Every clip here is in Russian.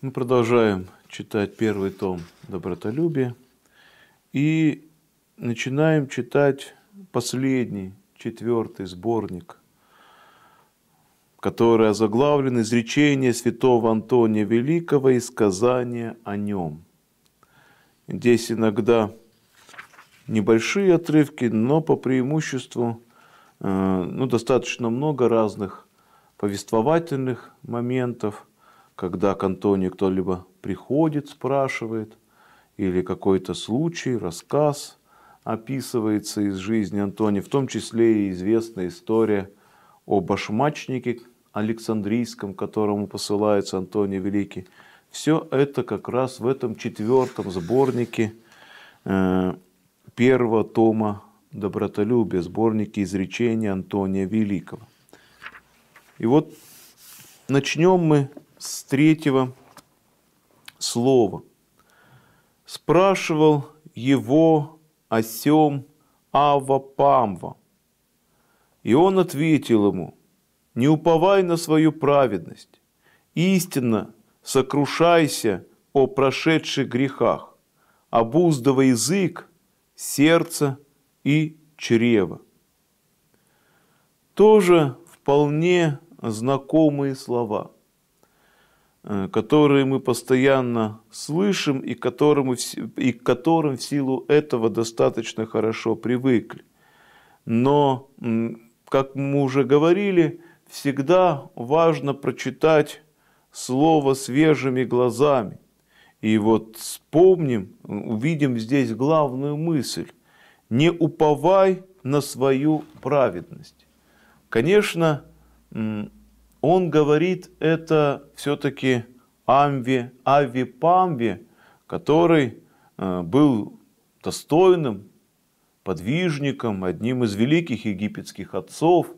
Мы продолжаем читать первый том «Добротолюбие» и начинаем читать последний, четвертый сборник который озаглавлен «Изречение святого Антония Великого и сказание о нем». Здесь иногда небольшие отрывки, но по преимуществу э, ну, достаточно много разных повествовательных моментов, когда к Антонию кто-либо приходит, спрашивает, или какой-то случай, рассказ описывается из жизни Антония, в том числе и известная история о башмачнике, Александрийском, которому посылается Антоний Великий. Все это как раз в этом четвертом сборнике э, первого тома «Добротолюбие», сборнике изречений Антония Великого. И вот начнем мы с третьего слова. «Спрашивал его о сем Ава Памва, и он ответил ему, не уповай на свою праведность. Истинно сокрушайся о прошедших грехах, обуздывай язык, сердце и чрево. Тоже вполне знакомые слова, э, которые мы постоянно слышим и, которым, и к которым в силу этого достаточно хорошо привыкли. Но, как мы уже говорили, всегда важно прочитать слово свежими глазами. И вот вспомним, увидим здесь главную мысль. Не уповай на свою праведность. Конечно, он говорит это все-таки Амви, Ави Памви, который э, был достойным подвижником, одним из великих египетских отцов,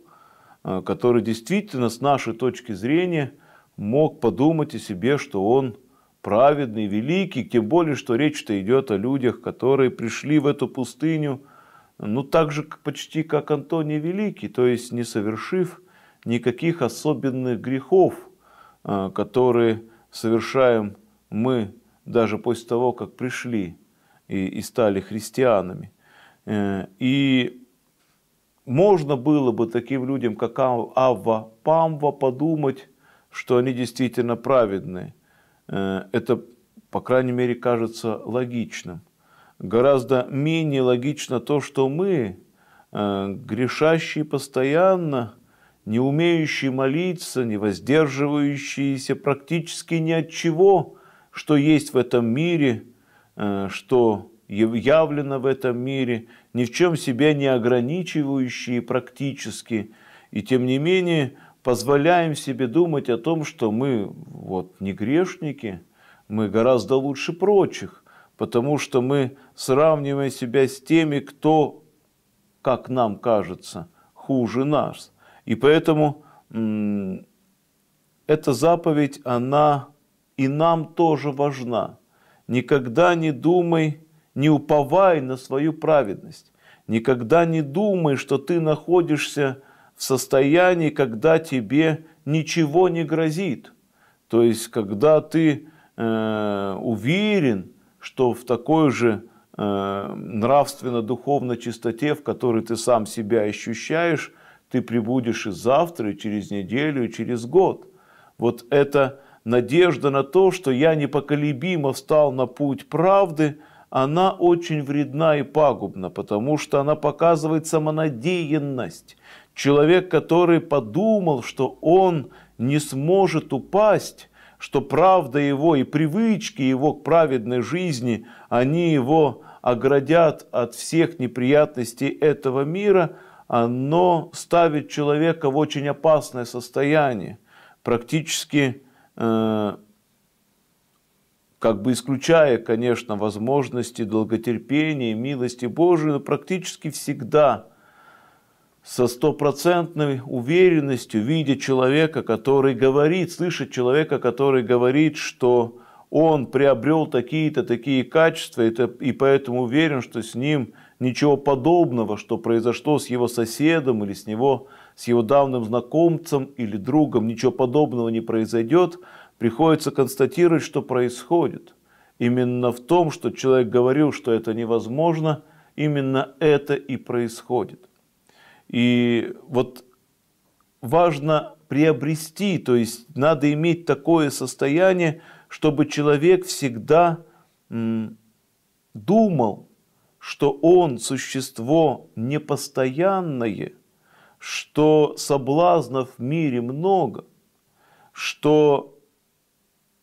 Э, который действительно с нашей точки зрения мог подумать о себе, что он праведный, великий, тем более, что речь-то идет о людях, которые пришли в эту пустыню, ну, так же почти как Антоний Великий, то есть не совершив никаких особенных грехов, э, которые совершаем мы даже после того, как пришли и, и стали христианами. Э, и можно было бы таким людям, как а, Авва Памва, подумать, что они действительно праведны. Э, это, по крайней мере, кажется логичным. Гораздо менее логично то, что мы, э, грешащие постоянно, не умеющие молиться, не воздерживающиеся практически ни от чего, что есть в этом мире, э, что явлено в этом мире, ни в чем себя не ограничивающие практически, и тем не менее позволяем себе думать о том, что мы вот не грешники, мы гораздо лучше прочих, потому что мы сравниваем себя с теми, кто, как нам кажется, хуже нас. И поэтому эта заповедь, она и нам тоже важна. Никогда не думай не уповай на свою праведность. Никогда не думай, что ты находишься в состоянии, когда тебе ничего не грозит. То есть, когда ты э, уверен, что в такой же э, нравственно-духовной чистоте, в которой ты сам себя ощущаешь, ты прибудешь и завтра, и через неделю, и через год. Вот это надежда на то, что я непоколебимо встал на путь правды, она очень вредна и пагубна, потому что она показывает самонадеянность. Человек, который подумал, что он не сможет упасть, что правда его и привычки его к праведной жизни, они его оградят от всех неприятностей этого мира, оно ставит человека в очень опасное состояние. Практически э, как бы исключая, конечно, возможности долготерпения, милости Божией, но практически всегда со стопроцентной уверенностью, видя человека, который говорит, слышит человека, который говорит, что он приобрел такие-то, такие качества, и поэтому уверен, что с ним ничего подобного, что произошло с его соседом или с него, с его давным знакомцем или другом, ничего подобного не произойдет, Приходится констатировать, что происходит. Именно в том, что человек говорил, что это невозможно, именно это и происходит. И вот важно приобрести, то есть надо иметь такое состояние, чтобы человек всегда думал, что он существо непостоянное, что соблазнов в мире много, что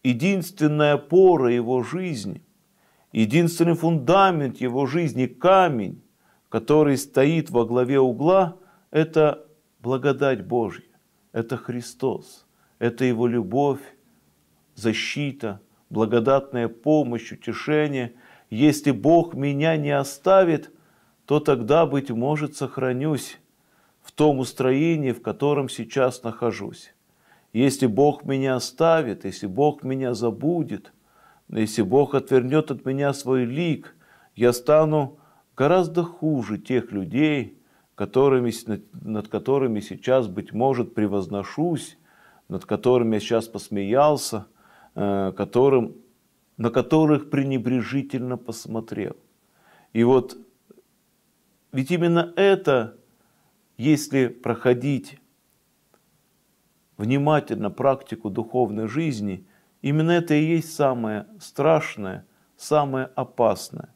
единственная опора его жизни, единственный фундамент его жизни, камень, который стоит во главе угла, это благодать Божья, это Христос, это его любовь, защита, благодатная помощь, утешение. Если Бог меня не оставит, то тогда, быть может, сохранюсь в том устроении, в котором сейчас нахожусь. Если Бог меня оставит, если Бог меня забудет, если Бог отвернет от меня свой лик, я стану гораздо хуже тех людей, которыми, над которыми сейчас, быть может, превозношусь, над которыми я сейчас посмеялся, э, которым, на которых пренебрежительно посмотрел. И вот ведь именно это, если проходить внимательно практику духовной жизни, именно это и есть самое страшное, самое опасное.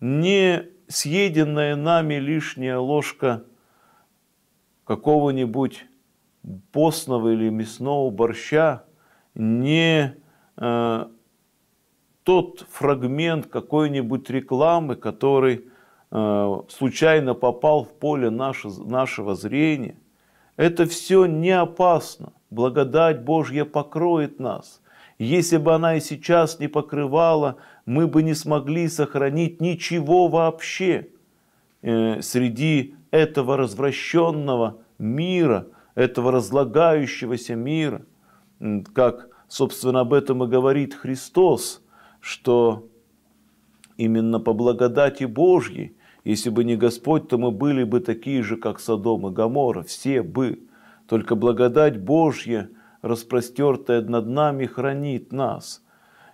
Не съеденная нами лишняя ложка какого-нибудь постного или мясного борща, не э, тот фрагмент какой-нибудь рекламы, который э, случайно попал в поле наше, нашего зрения, это все не опасно. Благодать Божья покроет нас. Если бы она и сейчас не покрывала, мы бы не смогли сохранить ничего вообще э, среди этого развращенного мира, этого разлагающегося мира. Как, собственно, об этом и говорит Христос, что именно по благодати Божьей если бы не Господь, то мы были бы такие же, как Содом и Гомора, все бы. Только благодать Божья, распростертая над нами, хранит нас.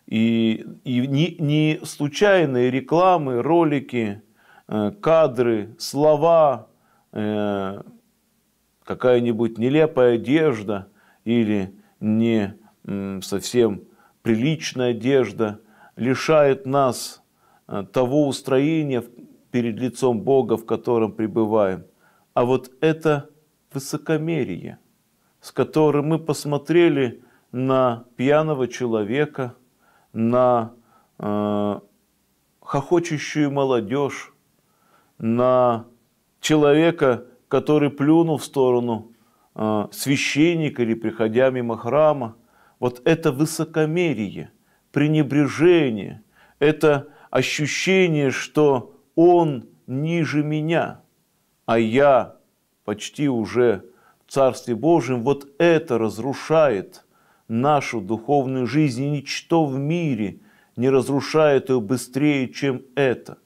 И, и не, не случайные рекламы, ролики, э, кадры, слова, э, какая-нибудь нелепая одежда или не совсем приличная одежда лишает нас э, того устроения, перед лицом Бога, в котором пребываем, а вот это высокомерие, с которым мы посмотрели на пьяного человека, на э, хохочущую молодежь, на человека, который плюнул в сторону э, священника или приходя мимо храма. Вот это высокомерие, пренебрежение, это ощущение, что он ниже меня, а я почти уже в Царстве Божьем, вот это разрушает нашу духовную жизнь, и ничто в мире не разрушает ее быстрее, чем это.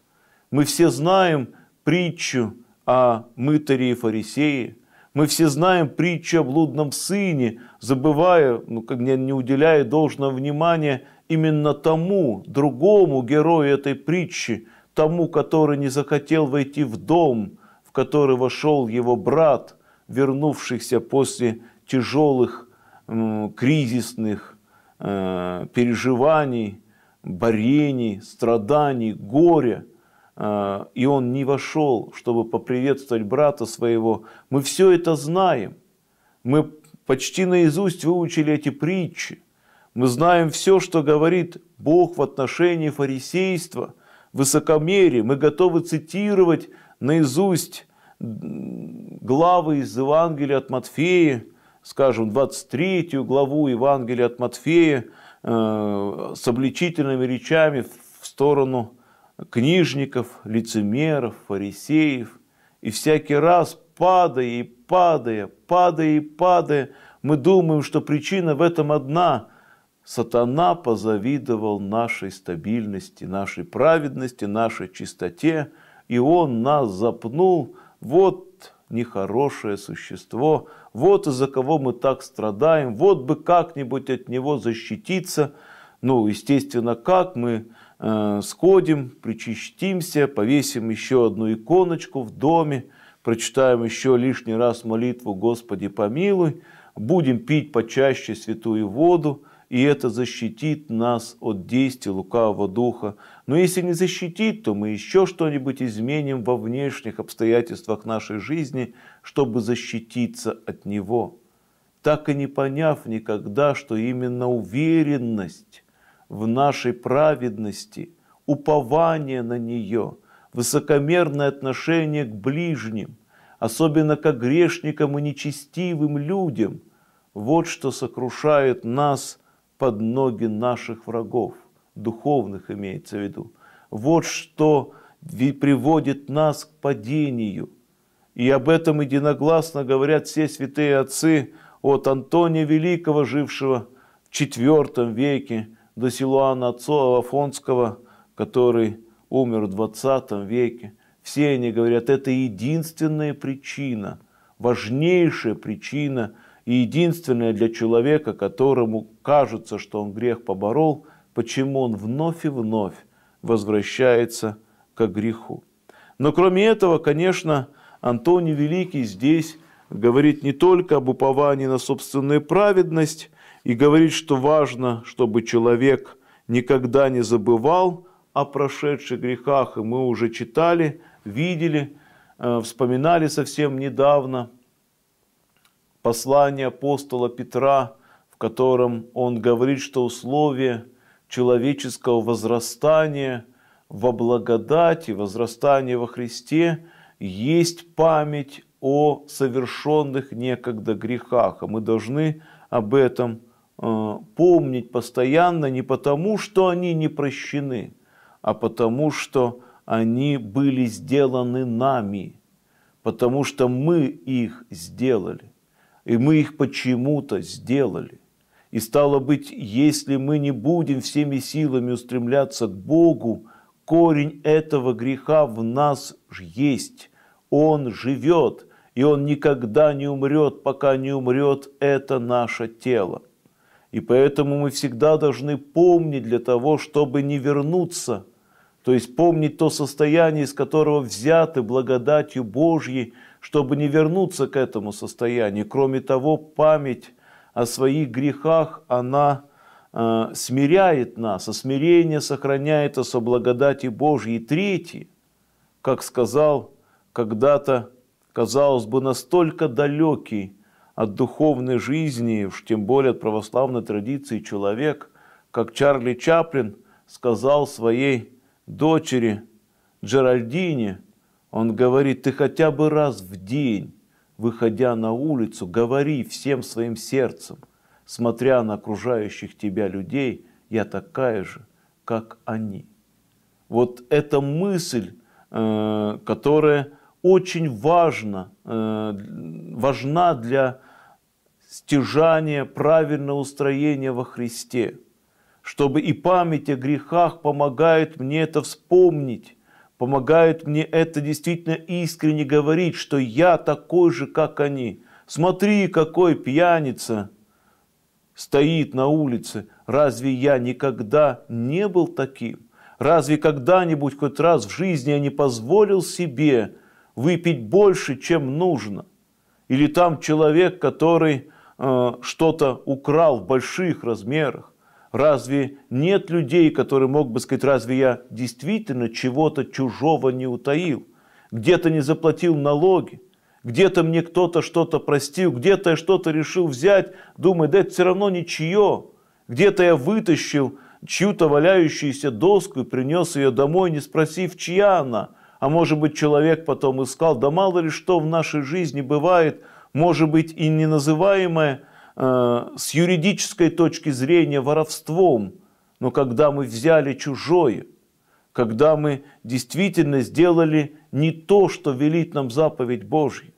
Мы все знаем притчу о мытаре и фарисее, мы все знаем притчу о блудном сыне, забывая, ну, как не, не уделяя должного внимания именно тому, другому герою этой притчи – тому, который не захотел войти в дом, в который вошел его брат, вернувшийся после тяжелых кризисных э, переживаний, борений, страданий, горя, э, и он не вошел, чтобы поприветствовать брата своего. Мы все это знаем. Мы почти наизусть выучили эти притчи. Мы знаем все, что говорит Бог в отношении фарисейства – высокомерии. Мы готовы цитировать наизусть главы из Евангелия от Матфея, скажем, 23 главу Евангелия от Матфея э, с обличительными речами в сторону книжников, лицемеров, фарисеев. И всякий раз, падая и падая, падая и падая, мы думаем, что причина в этом одна – Сатана позавидовал нашей стабильности, нашей праведности, нашей чистоте, и он нас запнул. Вот нехорошее существо, вот из-за кого мы так страдаем, вот бы как-нибудь от него защититься. Ну, естественно, как мы э, сходим, причастимся, повесим еще одну иконочку в доме, прочитаем еще лишний раз молитву «Господи, помилуй», будем пить почаще святую воду – и это защитит нас от действий лукавого духа. Но если не защитит, то мы еще что-нибудь изменим во внешних обстоятельствах нашей жизни, чтобы защититься от него. Так и не поняв никогда, что именно уверенность в нашей праведности, упование на нее, высокомерное отношение к ближним, особенно к грешникам и нечестивым людям – вот что сокрушает нас под ноги наших врагов, духовных имеется в виду. Вот что приводит нас к падению. И об этом единогласно говорят все святые отцы от Антония Великого, жившего в IV веке, до Силуана Отцова Афонского, который умер в 20 веке. Все они говорят, это единственная причина, важнейшая причина – и единственное для человека, которому кажется, что он грех поборол, почему он вновь и вновь возвращается к греху. Но кроме этого, конечно, Антоний Великий здесь говорит не только об уповании на собственную праведность, и говорит, что важно, чтобы человек никогда не забывал о прошедших грехах. И мы уже читали, видели, э, вспоминали совсем недавно – послание апостола Петра, в котором он говорит, что условие человеческого возрастания во благодати, возрастания во Христе есть память о совершенных некогда грехах. А мы должны об этом э, помнить постоянно не потому, что они не прощены, а потому, что они были сделаны нами, потому что мы их сделали и мы их почему-то сделали. И стало быть, если мы не будем всеми силами устремляться к Богу, корень этого греха в нас есть. Он живет, и он никогда не умрет, пока не умрет это наше тело. И поэтому мы всегда должны помнить для того, чтобы не вернуться, то есть помнить то состояние, из которого взяты благодатью Божьей – чтобы не вернуться к этому состоянию. Кроме того, память о своих грехах, она э, смиряет нас, а смирение сохраняет нас о благодати Божьей. Третье, как сказал когда-то, казалось бы, настолько далекий от духовной жизни, уж тем более от православной традиции человек, как Чарли Чаплин сказал своей дочери Джеральдине – он говорит, ты хотя бы раз в день, выходя на улицу, говори всем своим сердцем, смотря на окружающих тебя людей, я такая же, как они. Вот эта мысль, э, которая очень важна, э, важна для стяжания правильного устроения во Христе, чтобы и память о грехах помогает мне это вспомнить, помогает мне это действительно искренне говорить, что я такой же, как они. Смотри, какой пьяница стоит на улице. Разве я никогда не был таким? Разве когда-нибудь хоть раз в жизни я не позволил себе выпить больше, чем нужно? Или там человек, который э, что-то украл в больших размерах? Разве нет людей, которые мог бы сказать, разве я действительно чего-то чужого не утаил, где-то не заплатил налоги, где-то мне кто-то что-то простил, где-то я что-то решил взять, думая: да это все равно ничье. Где-то я вытащил чью-то валяющуюся доску и принес ее домой, не спросив, чья она. А может быть, человек потом искал, да мало ли что в нашей жизни бывает, может быть, и не называемое – Э, с юридической точки зрения воровством, но когда мы взяли чужое, когда мы действительно сделали не то, что велит нам заповедь Божья.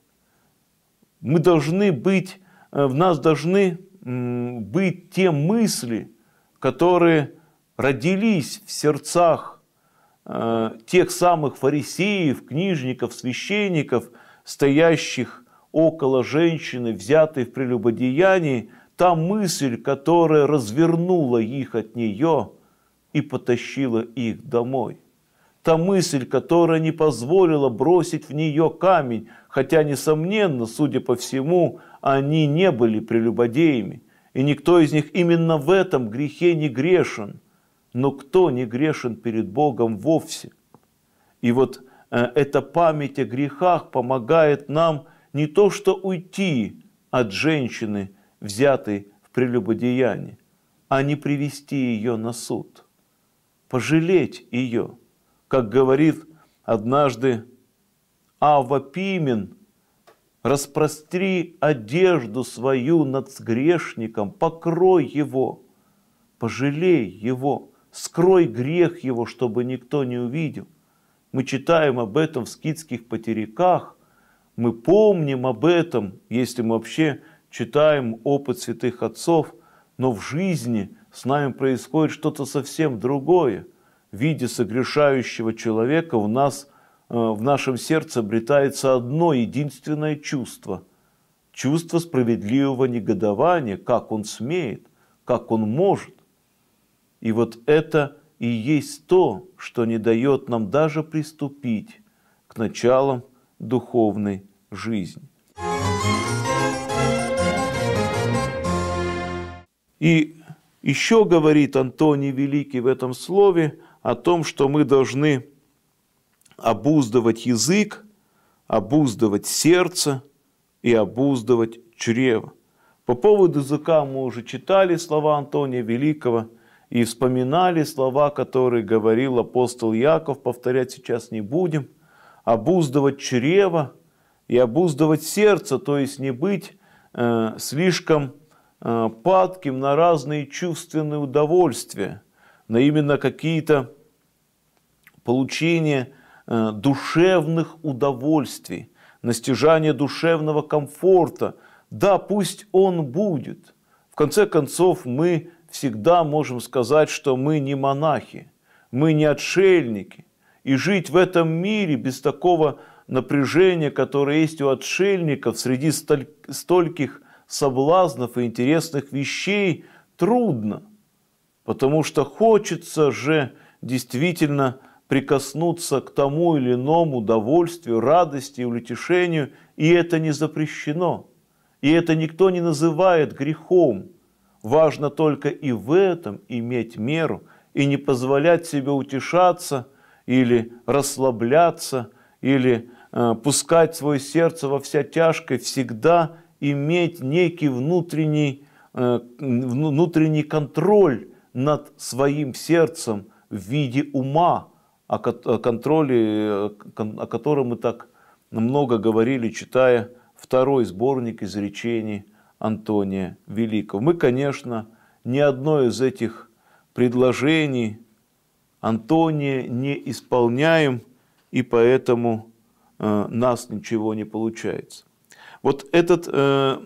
Мы должны быть, э, в нас должны быть те мысли, которые родились в сердцах э, тех самых фарисеев, книжников, священников, стоящих около женщины, взятой в прелюбодеянии, та мысль, которая развернула их от нее и потащила их домой. Та мысль, которая не позволила бросить в нее камень, хотя, несомненно, судя по всему, они не были прелюбодеями, и никто из них именно в этом грехе не грешен. Но кто не грешен перед Богом вовсе? И вот э, эта память о грехах помогает нам – не то что уйти от женщины, взятой в прелюбодеянии, а не привести ее на суд, пожалеть ее. Как говорит однажды Ава Пимен, распростри одежду свою над грешником, покрой его, пожалей его, скрой грех его, чтобы никто не увидел. Мы читаем об этом в скидских потериках, мы помним об этом, если мы вообще читаем опыт святых отцов, но в жизни с нами происходит что-то совсем другое. В виде согрешающего человека у нас, э, в нашем сердце обретается одно единственное чувство – чувство справедливого негодования, как он смеет, как он может. И вот это и есть то, что не дает нам даже приступить к началам духовной жизни. И еще говорит Антоний Великий в этом слове о том, что мы должны обуздывать язык, обуздывать сердце и обуздывать чрево. По поводу языка мы уже читали слова Антония Великого и вспоминали слова, которые говорил апостол Яков, повторять сейчас не будем обуздывать чрево и обуздывать сердце, то есть не быть э, слишком э, падким на разные чувственные удовольствия, на именно какие-то получения э, душевных удовольствий, на душевного комфорта. Да, пусть он будет. В конце концов, мы всегда можем сказать, что мы не монахи, мы не отшельники – и жить в этом мире без такого напряжения, которое есть у отшельников среди столь, стольких соблазнов и интересных вещей, трудно, потому что хочется же действительно прикоснуться к тому или иному удовольствию, радости и утешению, и это не запрещено. И это никто не называет грехом. Важно только и в этом иметь меру, и не позволять себе утешаться – или расслабляться, или э, пускать свое сердце во вся тяжкость, всегда иметь некий внутренний, э, внутренний контроль над своим сердцем в виде ума, о контроле, э, о котором мы так много говорили, читая второй сборник изречений Антония Великого. Мы, конечно, ни одно из этих предложений – Антония не исполняем, и поэтому э, нас ничего не получается. Вот этот э,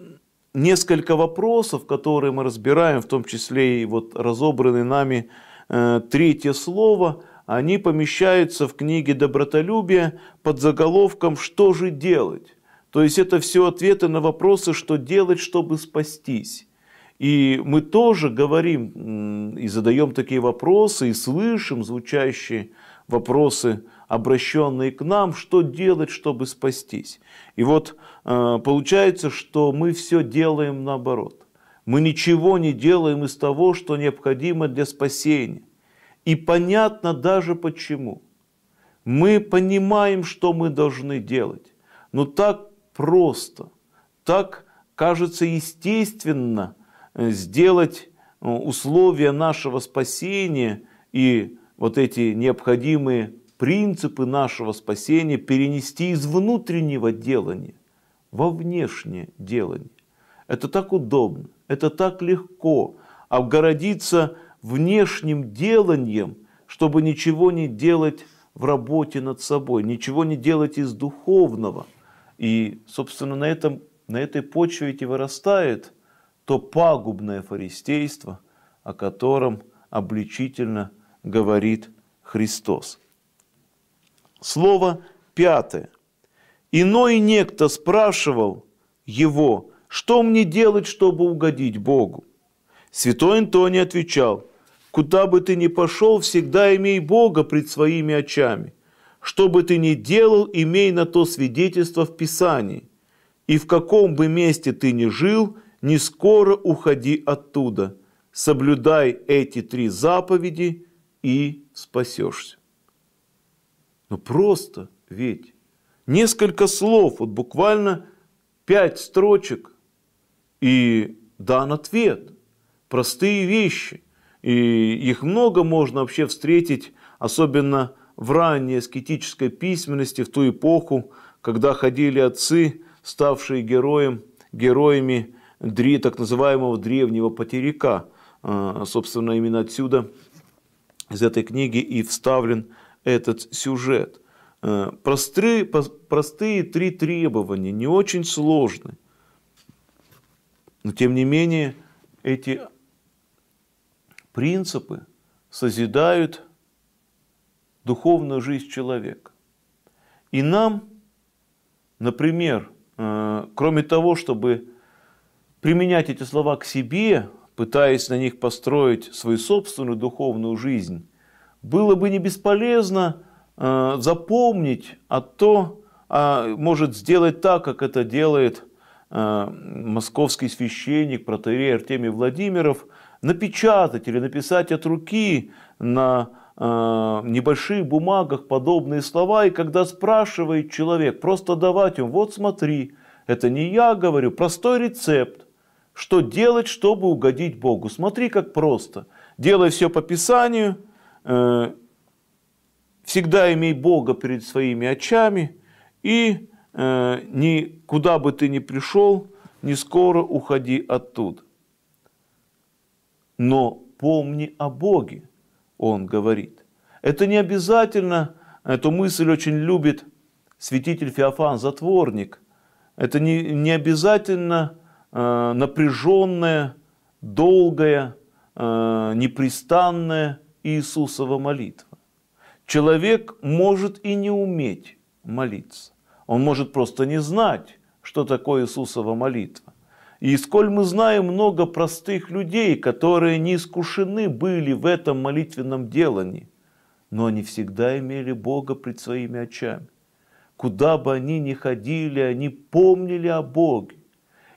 несколько вопросов, которые мы разбираем, в том числе и вот разобраны нами э, третье слово, они помещаются в книге «Добротолюбие» под заголовком «Что же делать?». То есть это все ответы на вопросы, что делать, чтобы спастись. И мы тоже говорим и задаем такие вопросы, и слышим звучащие вопросы, обращенные к нам, что делать, чтобы спастись. И вот э, получается, что мы все делаем наоборот. Мы ничего не делаем из того, что необходимо для спасения. И понятно даже почему. Мы понимаем, что мы должны делать, но так просто, так кажется естественно – Э, сделать э, условия нашего спасения и вот эти необходимые принципы нашего спасения перенести из внутреннего делания во внешнее делание. Это так удобно, это так легко обгородиться внешним деланием, чтобы ничего не делать в работе над собой, ничего не делать из духовного. И, собственно, на, этом, на этой почве и вырастает – то пагубное фарисейство, о котором обличительно говорит Христос. Слово пятое. «Иной некто спрашивал его, что мне делать, чтобы угодить Богу?» Святой Антоний отвечал, «Куда бы ты ни пошел, всегда имей Бога пред своими очами. Что бы ты ни делал, имей на то свидетельство в Писании. И в каком бы месте ты ни жил – не скоро уходи оттуда. Соблюдай эти три заповеди и спасешься. Но ну, просто ведь несколько слов, вот буквально пять строчек, и дан ответ. Простые вещи. И их много можно вообще встретить, особенно в ранней аскетической письменности, в ту эпоху, когда ходили отцы, ставшие героем, героями дри, так называемого древнего потеряка. А, собственно, именно отсюда, из этой книги и вставлен этот сюжет. А, простые, простые три требования, не очень сложны. Но тем не менее, эти принципы созидают духовную жизнь человека. И нам, например, а, кроме того, чтобы применять эти слова к себе, пытаясь на них построить свою собственную духовную жизнь, было бы не бесполезно э, запомнить, а то а может сделать так, как это делает э, московский священник, протеерей Артемий Владимиров, напечатать или написать от руки на э, небольших бумагах подобные слова, и когда спрашивает человек, просто давать им, вот смотри, это не я говорю, простой рецепт, что делать, чтобы угодить Богу. Смотри, как просто. Делай все по Писанию, э, всегда имей Бога перед своими очами, и э, куда бы ты ни пришел, не скоро уходи оттуда. Но помни о Боге, он говорит. Это не обязательно, эту мысль очень любит святитель Феофан Затворник. Это не, не обязательно Э, напряженная, долгая, э, непрестанная Иисусова молитва. Человек может и не уметь молиться. Он может просто не знать, что такое Иисусова молитва. И сколь мы знаем много простых людей, которые не искушены были в этом молитвенном делании, но они всегда имели Бога пред своими очами. Куда бы они ни ходили, они помнили о Боге.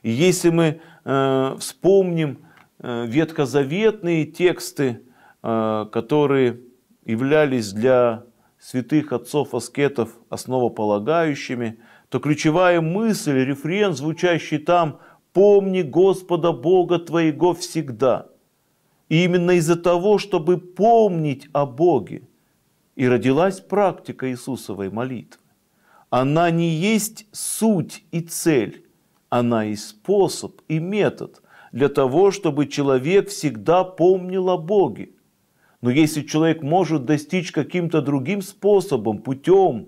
И если мы э, вспомним э, ветхозаветные тексты, э, которые являлись для святых отцов-аскетов основополагающими, то ключевая мысль, рефрен, звучащий там «Помни Господа Бога твоего всегда». И именно из-за того, чтобы помнить о Боге, и родилась практика Иисусовой молитвы. Она не есть суть и цель, она и способ, и метод для того, чтобы человек всегда помнил о Боге. Но если человек может достичь каким-то другим способом, путем,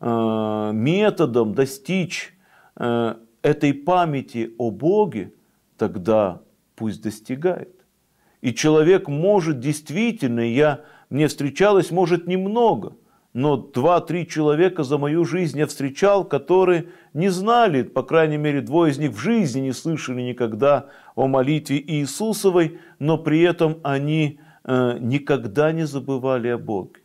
э, методом достичь э, этой памяти о Боге, тогда пусть достигает. И человек может действительно, я, мне встречалось, может немного – но два-три человека за мою жизнь я встречал, которые не знали, по крайней мере, двое из них в жизни не слышали никогда о молитве Иисусовой, но при этом они э, никогда не забывали о Боге.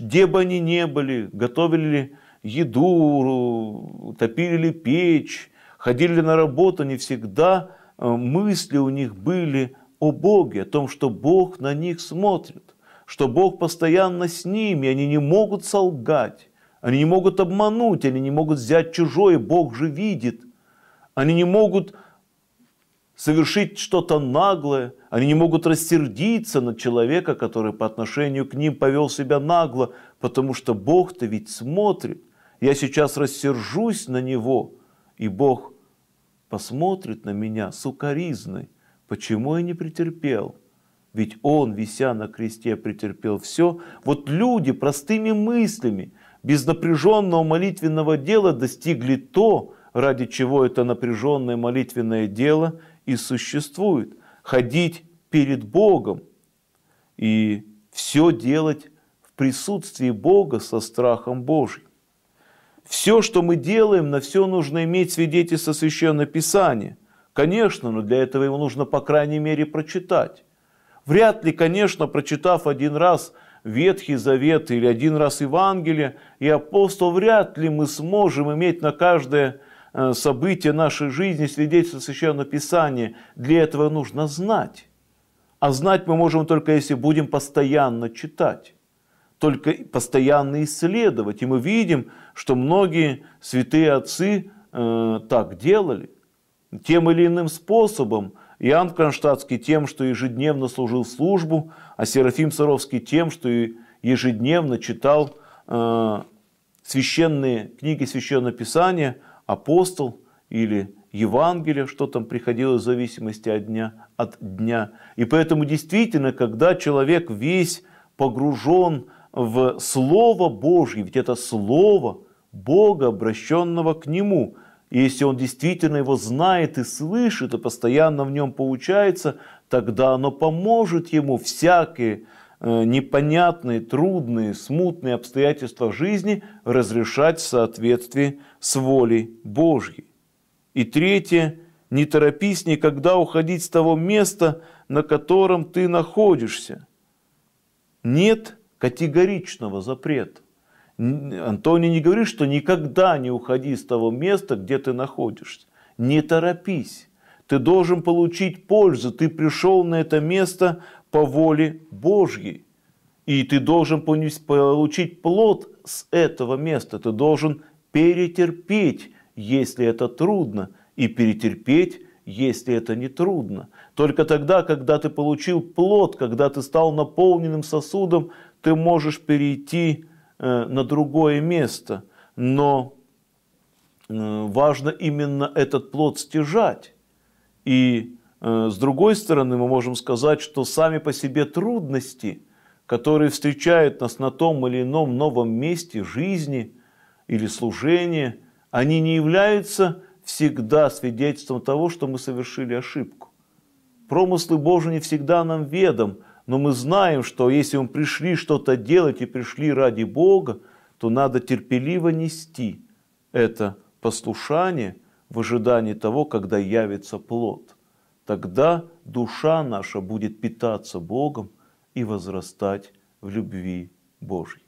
Где бы они ни были, готовили ли еду, топили ли печь, ходили ли на работу, не всегда э, мысли у них были о Боге, о том, что Бог на них смотрит – что Бог постоянно с ними, они не могут солгать, они не могут обмануть, они не могут взять чужое, Бог же видит. Они не могут совершить что-то наглое, они не могут рассердиться на человека, который по отношению к ним повел себя нагло, потому что Бог-то ведь смотрит. Я сейчас рассержусь на него, и Бог посмотрит на меня с укоризной, почему я не претерпел. Ведь Он, вися на кресте, претерпел все. Вот люди простыми мыслями, без напряженного молитвенного дела достигли то, ради чего это напряженное молитвенное дело и существует. Ходить перед Богом и все делать в присутствии Бога со страхом Божьим. Все, что мы делаем, на все нужно иметь свидетельство Священного Писания. Конечно, но для этого его нужно по крайней мере прочитать. Вряд ли, конечно, прочитав один раз Ветхий Завет или один раз Евангелие и апостол, вряд ли мы сможем иметь на каждое э, событие нашей жизни свидетельство Священного Писания. Для этого нужно знать. А знать мы можем только, если будем постоянно читать только постоянно исследовать. И мы видим, что многие святые отцы э, так делали. Тем или иным способом Иоанн Кронштадтский тем, что ежедневно служил службу, а Серафим Саровский тем, что ежедневно читал э, священные книги Священного Писания, апостол или Евангелие, что там приходило в зависимости от дня, от дня. И поэтому действительно, когда человек весь погружен в Слово Божье, ведь это Слово Бога, обращенного к Нему – и если он действительно его знает и слышит, и постоянно в нем получается, тогда оно поможет ему всякие э, непонятные, трудные, смутные обстоятельства жизни разрешать в соответствии с волей Божьей. И третье, не торопись никогда уходить с того места, на котором ты находишься. Нет категоричного запрета. Антоний не говорит, что никогда не уходи с того места, где ты находишься. Не торопись. Ты должен получить пользу. Ты пришел на это место по воле Божьей. И ты должен получить плод с этого места. Ты должен перетерпеть, если это трудно, и перетерпеть, если это не трудно. Только тогда, когда ты получил плод, когда ты стал наполненным сосудом, ты можешь перейти Э, на другое место, но э, важно именно этот плод стяжать. И э, с другой стороны, мы можем сказать, что сами по себе трудности, которые встречают нас на том или ином новом месте жизни или служения, они не являются всегда свидетельством того, что мы совершили ошибку. Промыслы Божьи не всегда нам ведомы но мы знаем, что если мы пришли что-то делать и пришли ради Бога, то надо терпеливо нести это послушание в ожидании того, когда явится плод. Тогда душа наша будет питаться Богом и возрастать в любви Божьей.